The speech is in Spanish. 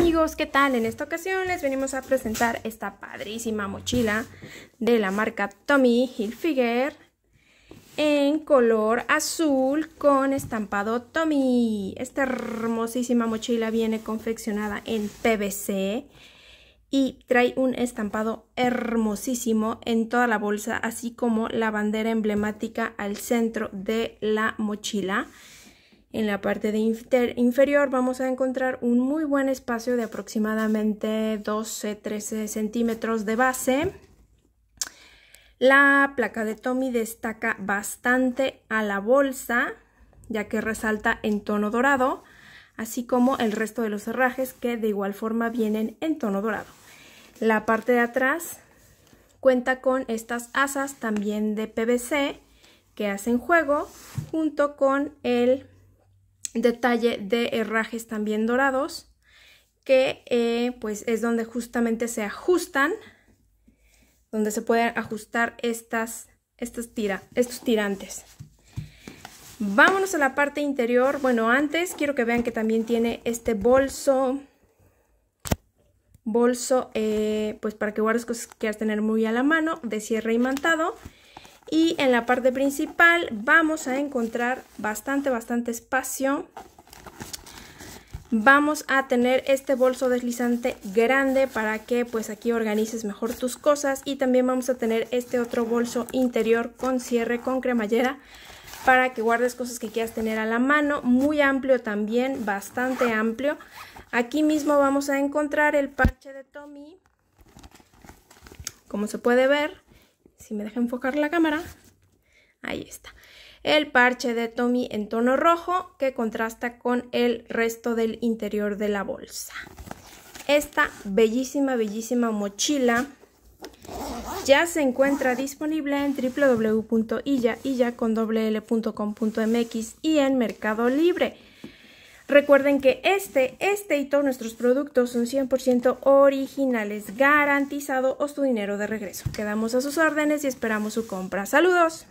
amigos, ¿qué tal? En esta ocasión les venimos a presentar esta padrísima mochila de la marca Tommy Hilfiger en color azul con estampado Tommy. Esta hermosísima mochila viene confeccionada en PVC y trae un estampado hermosísimo en toda la bolsa, así como la bandera emblemática al centro de la mochila. En la parte de inferior vamos a encontrar un muy buen espacio de aproximadamente 12-13 centímetros de base. La placa de Tommy destaca bastante a la bolsa, ya que resalta en tono dorado, así como el resto de los herrajes que de igual forma vienen en tono dorado. La parte de atrás cuenta con estas asas también de PVC que hacen juego junto con el detalle de herrajes también dorados que eh, pues es donde justamente se ajustan donde se pueden ajustar estas, estas estos tirantes vámonos a la parte interior bueno antes quiero que vean que también tiene este bolso bolso eh, pues para que guardes cosas que quieras tener muy a la mano de cierre imantado y en la parte principal vamos a encontrar bastante, bastante espacio. Vamos a tener este bolso deslizante grande para que pues aquí organices mejor tus cosas y también vamos a tener este otro bolso interior con cierre con cremallera para que guardes cosas que quieras tener a la mano, muy amplio también, bastante amplio. Aquí mismo vamos a encontrar el parche de Tommy, como se puede ver si me deja enfocar la cámara, ahí está. El parche de Tommy en tono rojo que contrasta con el resto del interior de la bolsa. Esta bellísima, bellísima mochila ya se encuentra disponible en www.illa.com.mx y en Mercado Libre. Recuerden que este, este y todos nuestros productos son 100% originales, garantizado o su dinero de regreso. Quedamos a sus órdenes y esperamos su compra. Saludos.